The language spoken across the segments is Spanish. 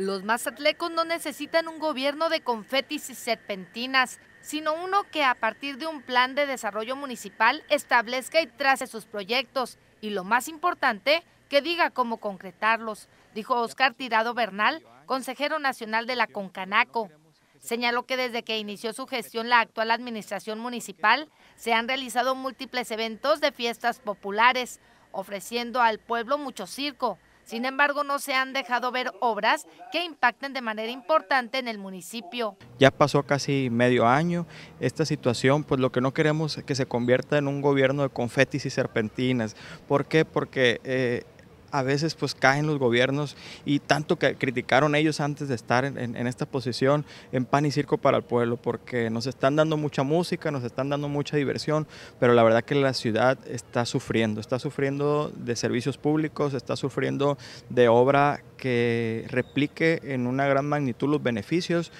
Los mazatlecos no necesitan un gobierno de confetis y serpentinas, sino uno que a partir de un plan de desarrollo municipal establezca y trace sus proyectos y lo más importante, que diga cómo concretarlos, dijo Oscar Tirado Bernal, consejero nacional de la Concanaco. Señaló que desde que inició su gestión la actual administración municipal se han realizado múltiples eventos de fiestas populares, ofreciendo al pueblo mucho circo, sin embargo, no se han dejado ver obras que impacten de manera importante en el municipio. Ya pasó casi medio año esta situación, pues lo que no queremos es que se convierta en un gobierno de confetis y serpentinas. ¿Por qué? Porque eh, a veces pues caen los gobiernos y tanto que criticaron ellos antes de estar en, esta posición en pan y circo para el pueblo, porque nos están dando mucha música, nos están dando mucha diversión, pero la verdad que la ciudad está sufriendo, está sufriendo de servicios públicos, está sufriendo de obra que replique en una gran magnitud los beneficios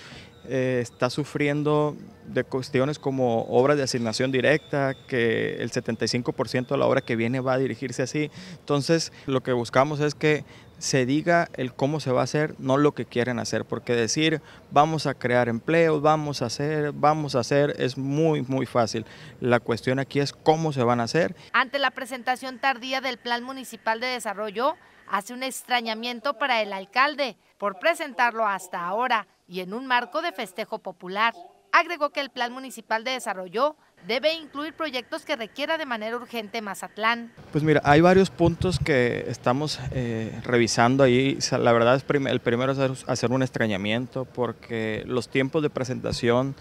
eh, está sufriendo de cuestiones como obras de asignación directa, que el 75% de la obra que viene va a dirigirse así. Entonces, lo que buscamos es que se diga el cómo se va a hacer, no lo que quieren hacer, porque decir vamos a crear empleo, vamos a hacer, vamos a hacer, es muy, muy fácil. La cuestión aquí es cómo se van a hacer. Ante la presentación tardía del Plan Municipal de Desarrollo, hace un extrañamiento para el alcalde por presentarlo hasta ahora y en un marco de festejo popular. Agregó que el Plan Municipal de Desarrollo debe incluir proyectos que requiera de manera urgente Mazatlán. Pues mira, hay varios puntos que estamos eh, revisando ahí. La verdad es el primero es hacer un extrañamiento porque los tiempos de presentación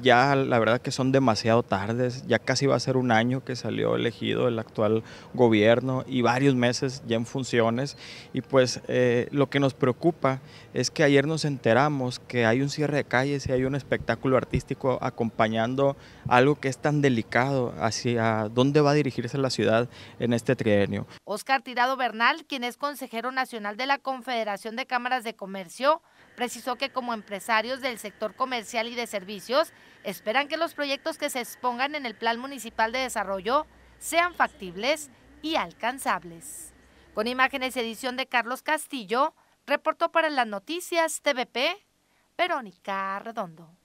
ya la verdad que son demasiado tardes. Ya casi va a ser un año que salió elegido el actual gobierno y varios meses ya en funciones. Y pues eh, lo que nos preocupa es que ayer nos enteramos que hay un cierre de calles y hay un espectáculo artístico acompañando algo que tan delicado, hacia dónde va a dirigirse la ciudad en este trienio. Oscar Tirado Bernal, quien es consejero nacional de la Confederación de Cámaras de Comercio, precisó que como empresarios del sector comercial y de servicios, esperan que los proyectos que se expongan en el Plan Municipal de Desarrollo sean factibles y alcanzables. Con imágenes y edición de Carlos Castillo, reportó para las noticias TVP Verónica Redondo.